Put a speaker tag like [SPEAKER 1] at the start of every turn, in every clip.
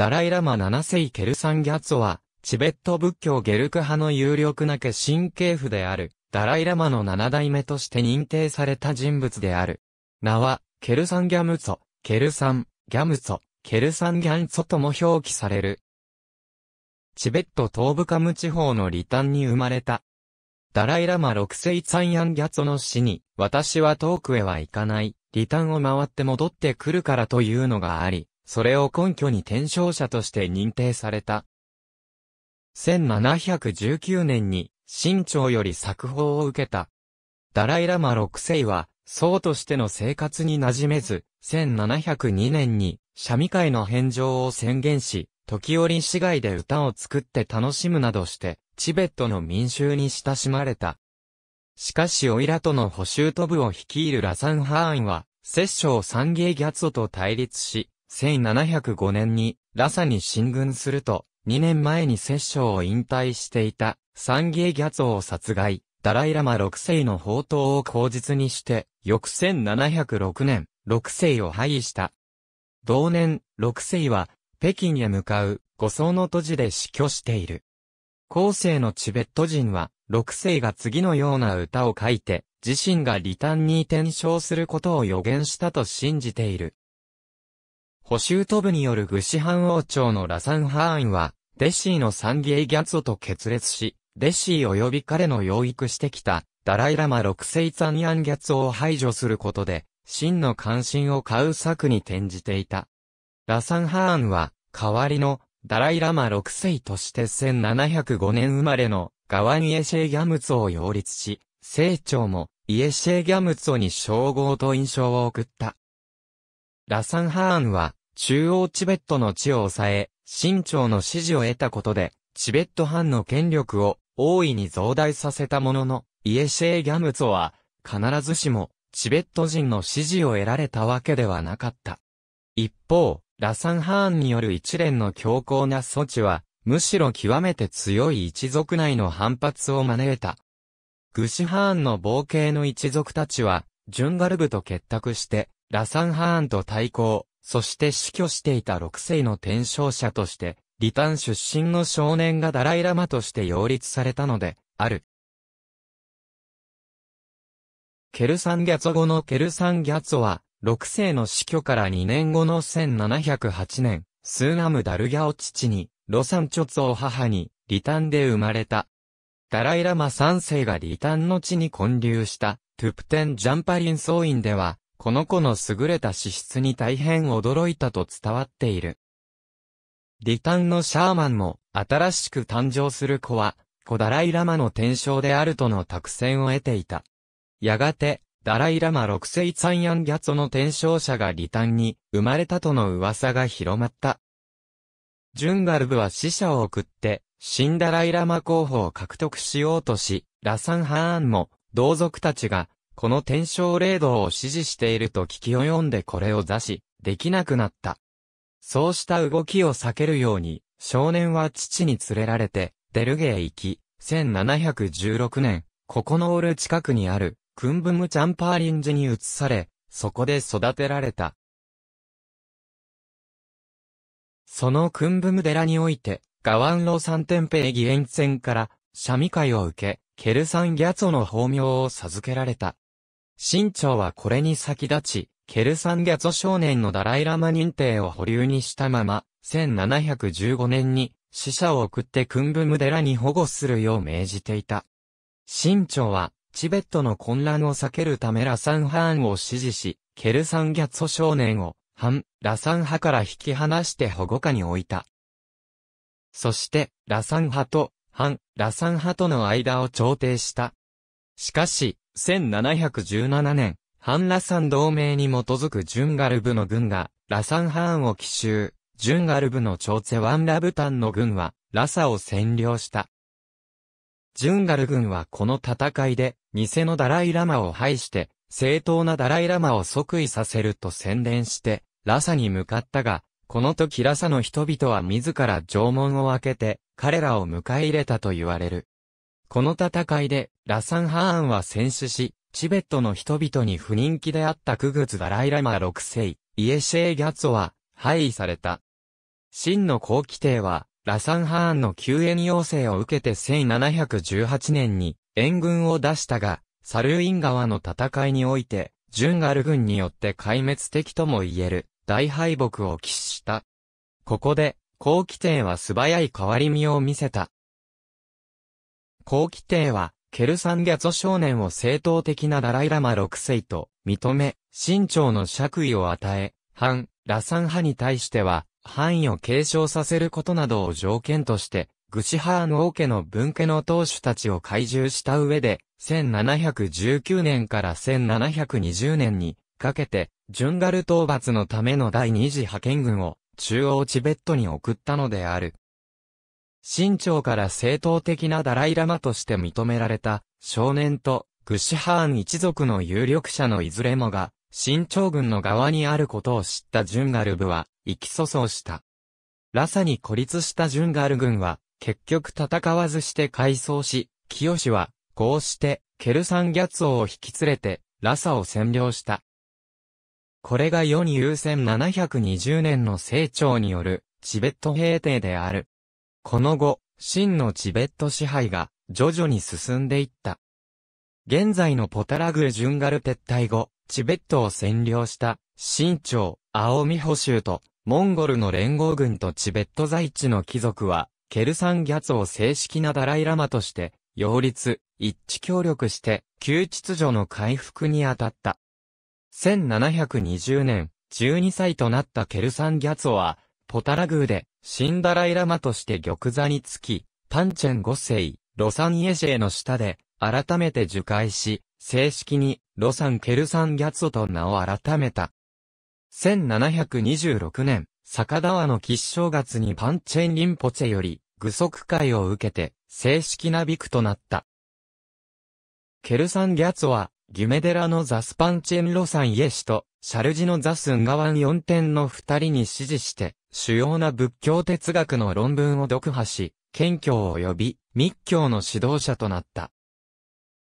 [SPEAKER 1] ダライラマ7世ケルサンギャツォは、チベット仏教ゲルク派の有力な化身系譜である、ダライラマの7代目として認定された人物である。名は、ケルサンギャムツォ、ケルサン、ギャムツォ、ケルサンギャンツォとも表記される。チベット東部カム地方のリタンに生まれた。ダライラマ6世サンヤンギャツォの死に、私は遠くへは行かない、リタンを回って戻ってくるからというのがあり、それを根拠に転生者として認定された。1719年に、清朝より作法を受けた。ダライラマ6世は、僧としての生活に馴染めず、1702年に、社ミ会の返上を宣言し、時折市街で歌を作って楽しむなどして、チベットの民衆に親しまれた。しかしオイラとの補修徒部を率いるラサンハーンは、摂政三芸ギャツオと対立し、1705年にラサに進軍すると、2年前に摂政を引退していたサンギエギャツを殺害、ダライラマ6世の宝刀を口実にして、翌1706年、6世を廃位した。同年、6世は北京へ向かう五層の都市で死去している。後世のチベット人は、6世が次のような歌を書いて、自身がリタンに転生することを予言したと信じている。補修都部による愚子藩王朝のラサンハーンは、デッシーのサンギエギャツォと決裂し、デッシー及び彼の養育してきた、ダライラマ6世ツァニアンギャツォを排除することで、真の関心を買う策に転じていた。ラサンハーンは、代わりの、ダライラマ6世として1705年生まれの、ガワン・イエシェギャムツォを擁立し、成長も、イエシェギャムツォに称号と印象を送った。ラサンハーンは、中央チベットの地を抑え、清朝の支持を得たことで、チベット藩の権力を大いに増大させたものの、イエシェー・ギャムツォは、必ずしも、チベット人の支持を得られたわけではなかった。一方、ラサンハーンによる一連の強硬な措置は、むしろ極めて強い一族内の反発を招いた。グシハーンの冒険の一族たちは、ジュンガルブと結託して、ラサンハーンと対抗、そして死去していた6世の転生者として、リタン出身の少年がダライラマとして擁立されたので、ある。ケルサンギャツォ語のケルサンギャツォは、6世の死去から2年後の1708年、スーナムダルギャを父に、ロサンチョツを母に、リタンで生まれた。ダライラマ3世がリタンの地に建立した、トゥプテン・ジャンパリン総院では、この子の優れた資質に大変驚いたと伝わっている。リタンのシャーマンも、新しく誕生する子は、小ダライラマの転生であるとの託戦を得ていた。やがて、ダライラマ六世ツァンヤンギャツォの転生者がリタンに生まれたとの噂が広まった。ジュンガルブは死者を送って、新ダライラマ候補を獲得しようとし、ラサンハーンも同族たちがこの天正霊道を支持していると聞き及んでこれを座し、できなくなった。そうした動きを避けるように、少年は父に連れられて、デルゲへ行き、1716年、ここのオル近くにある、クンブムチャンパーリンジに移され、そこで育てられた。そのクンブム寺において、ガワンロ三天平義援戦から、シャミ会を受け、ケルサンギャツォの法名を授けられた。新朝はこれに先立ち、ケルサンギャゾ少年のダライラマ認定を保留にしたまま、1715年に死者を送ってクンブム寺に保護するよう命じていた。新朝は、チベットの混乱を避けるためラサンハーンを支持し、ケルサンギャツォ少年を、ハン、ラサン派から引き離して保護下に置いた。そして、ラサン派と、ハン、ラサン派との間を調停した。しかし、1717年、ハンラ山同盟に基づくジュンガルブの軍が、ラサンハーンを奇襲、ジュンガルブの朝セワンラブタンの軍は、ラサを占領した。ジュンガル軍はこの戦いで、偽のダライラマを排して、正当なダライラマを即位させると宣伝して、ラサに向かったが、この時ラサの人々は自ら縄文を開けて、彼らを迎え入れたと言われる。この戦いで、ラサンハーンは戦死し、チベットの人々に不人気であったクグズダライラマ6世、イエシェー・ギャツォは、廃位された。真の後期帝は、ラサンハーンの救援要請を受けて1718年に援軍を出したが、サルーイン川の戦いにおいて、ジュンガル軍によって壊滅的とも言える大敗北を喫した。ここで、後期帝は素早い変わり身を見せた。後期帝は、ケルサンギャゾ少年を正当的なダライラマ6世と認め、清朝の爵位を与え、反、サン派に対しては、範囲を継承させることなどを条件として、グシハーン王家の分家の当主たちを懐柔した上で、1719年から1720年にかけて、ジュンガル討伐のための第二次派遣軍を中央チベットに送ったのである。新朝から正統的なダライラマとして認められた少年とグシハーン一族の有力者のいずれもが、新朝軍の側にあることを知ったジュンガル部は、意気粗相した。ラサに孤立したジュンガル軍は、結局戦わずして改装し、清氏は、こうして、ケルサンギャツオを引き連れて、ラサを占領した。これが世に優先720年の成長による、チベット平定である。この後、真のチベット支配が徐々に進んでいった。現在のポタラグエ・ジュンガル撤退後、チベットを占領した、新朝、青海保州と、モンゴルの連合軍とチベット在地の貴族は、ケルサンギャツを正式なダライラマとして、擁立、一致協力して、旧秩序の回復に当たった。1720年、12歳となったケルサンギャツオは、ポタラ宮で、シンダライラマとして玉座につき、パンチェン5世、ロサンイエシェの下で、改めて受戒し、正式に、ロサン・ケルサン・ギャツオと名を改めた。1726年、坂川の吉正月にパンチェン・リンポチェより、具足会を受けて、正式なビクとなった。ケルサン・ギャツオは、ギュメデラのザスパンチェン・ロサン・イエシと、シャルジのザスン・ガワン4点の二人に指示して、主要な仏教哲学の論文を読破し、謙虚を呼び密教の指導者となった。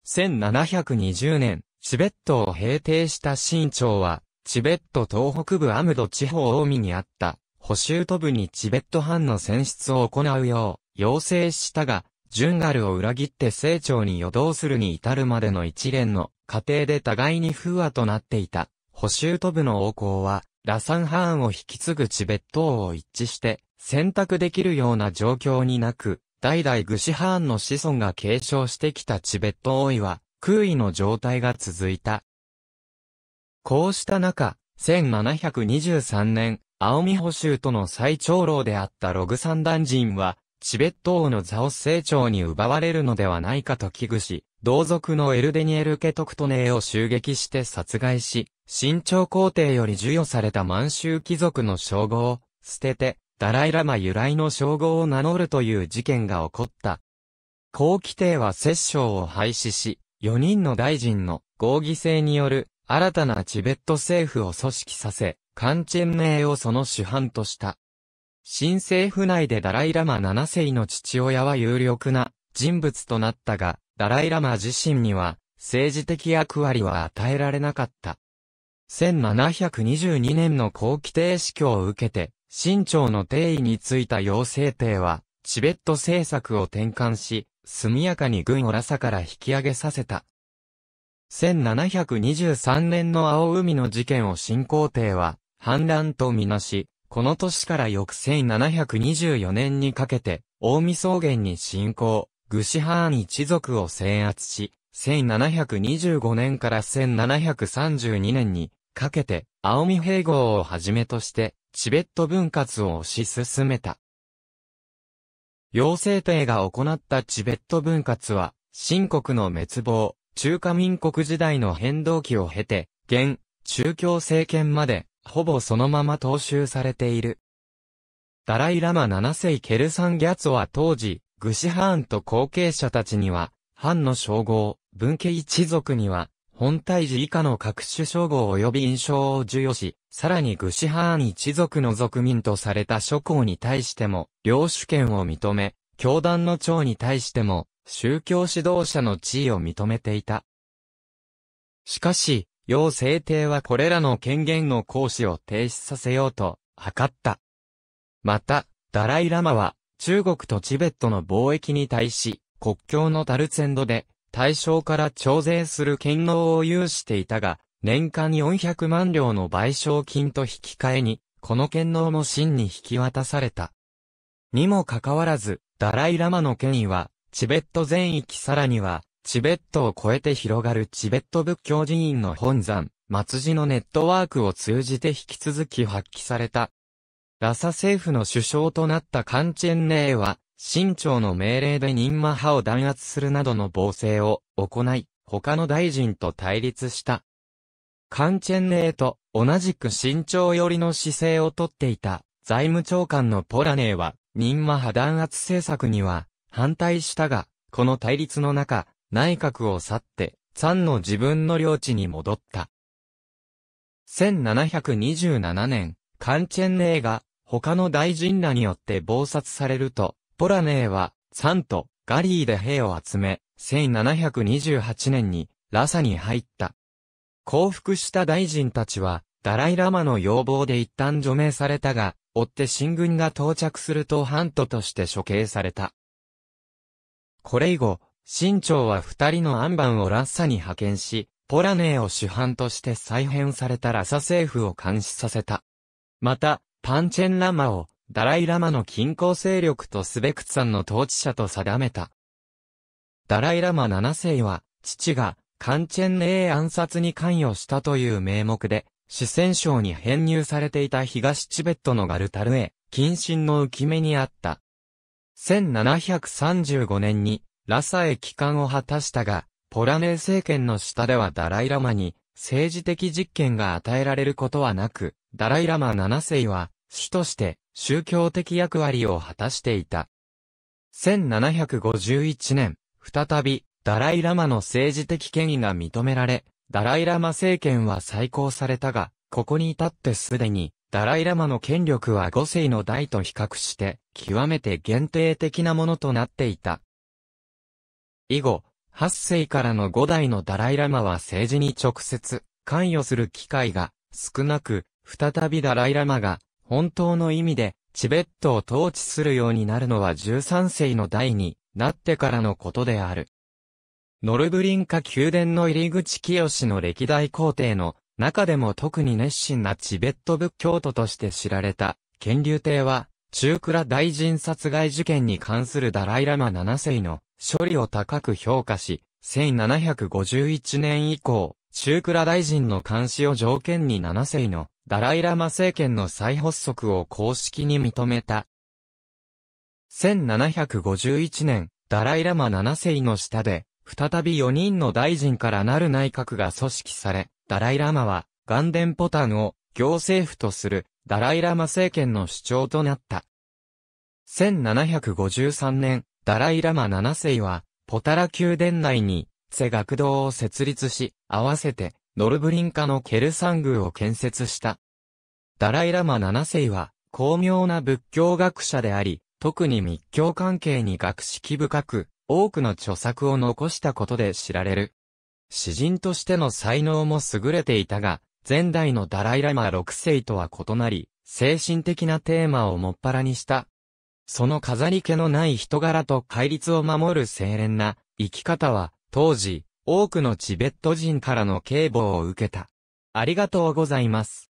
[SPEAKER 1] 1720年、チベットを平定した清朝は、チベット東北部アムド地方大海にあった、補修都部にチベット藩の選出を行うよう、要請したが、ジュンガルを裏切って清朝に予動するに至るまでの一連の過程で互いに不和となっていた。補修都部の王侯は、ラサンハーンを引き継ぐチベット王を一致して選択できるような状況になく、代々グシハーンの子孫が継承してきたチベット王位は空位の状態が続いた。こうした中、1723年、青海保州との最長老であったログサンダン人は、チベット王の座を成長に奪われるのではないかと危惧し、同族のエルデニエル・ケトクトネーを襲撃して殺害し、新朝皇帝より授与された満州貴族の称号を捨てて、ダライラマ由来の称号を名乗るという事件が起こった。後期帝は摂政を廃止し、4人の大臣の合議制による新たなチベット政府を組織させ、カンチェンネーをその主犯とした。新政府内でダライラマ7世の父親は有力な人物となったが、ダライラマ自身には、政治的役割は与えられなかった。1722年の後期帝死去を受けて、清朝の帝位についた陽聖帝は、チベット政策を転換し、速やかに軍をラサから引き上げさせた。1723年の青海の事件を新皇帝は、反乱とみなし、この年から翌1724年にかけて、大見草原に侵攻。グシハーン一族を制圧し、1725年から1732年にかけて、青海併合をはじめとして、チベット分割を推し進めた。陽性帝が行ったチベット分割は、新国の滅亡、中華民国時代の変動期を経て、現、中共政権まで、ほぼそのまま踏襲されている。ダライラマ7世ケルサンギャツは当時、愚子藩と後継者たちには、藩の称号、文家一族には、本体寺以下の各種称号及び印象を授与し、さらに愚子藩一族の族民とされた諸侯に対しても、領主権を認め、教団の長に対しても、宗教指導者の地位を認めていた。しかし、要制定はこれらの権限の行使を停止させようと、図った。また、ダライラマは、中国とチベットの貿易に対し、国境のタルツェンドで、対象から徴税する権能を有していたが、年間400万両の賠償金と引き換えに、この権能も真に引き渡された。にもかかわらず、ダライラマの権威は、チベット全域さらには、チベットを越えて広がるチベット仏教寺院の本山、末寺のネットワークを通じて引き続き発揮された。ラサ政府の首相となったカンチェンネーは、新朝の命令で任魔派を弾圧するなどの暴政を行い、他の大臣と対立した。カンチェンネーと同じく新朝寄りの姿勢をとっていた財務長官のポラネーは、任魔派弾圧政策には反対したが、この対立の中、内閣を去って、三の自分の領地に戻った。1727年、カンチェンネーが他の大臣らによって暴殺されると、ポラネーは、サンとガリーで兵を集め、1728年にラサに入った。降伏した大臣たちは、ダライラマの要望で一旦除名されたが、追って新軍が到着するとハントとして処刑された。これ以後、新朝は二人のアンバンをラッサに派遣し、ポラネーを主犯として再編されたラサ政府を監視させた。また、パンチェンラマを、ダライラマの近郊勢力とスベクツァンの統治者と定めた。ダライラマ7世は、父が、カンチェンレー暗殺に関与したという名目で、四川省に編入されていた東チベットのガルタルへ、謹慎の浮き目にあった。1735年に、ラサへ帰還を果たしたが、ポラネー政権の下ではダライラマに、政治的実権が与えられることはなく、ダライラマ7世は、主として宗教的役割を果たしていた。1751年、再び、ダライラマの政治的権威が認められ、ダライラマ政権は再考されたが、ここに至ってすでに、ダライラマの権力は5世の代と比較して、極めて限定的なものとなっていた。以後、8世からの5代のダライラマは政治に直接関与する機会が少なく、再びダライラマが本当の意味で、チベットを統治するようになるのは13世の代になってからのことである。ノルブリンカ宮殿の入り口清の歴代皇帝の中でも特に熱心なチベット仏教徒として知られた、剣流帝は、中倉大臣殺害事件に関するダライラマ7世の処理を高く評価し、1751年以降、中倉大臣の監視を条件に7世のダライラマ政権の再発足を公式に認めた。1751年、ダライラマ7世の下で、再び4人の大臣からなる内閣が組織され、ダライラマは、ガンデンポタンを行政府とするダライラマ政権の主張となった。1753年、ダライラマ7世は、ポタラ宮殿内に、世学堂を設立し、合わせてノルブリンカのケルサン宮を建設した。ダライラマ7世は、巧妙な仏教学者であり、特に密教関係に学識深く、多くの著作を残したことで知られる。詩人としての才能も優れていたが、前代のダライラマ6世とは異なり、精神的なテーマをもっぱらにした。その飾り気のない人柄と戒律を守る清廉な生き方は、当時、多くのチベット人からの警護を受けた。ありがとうございます。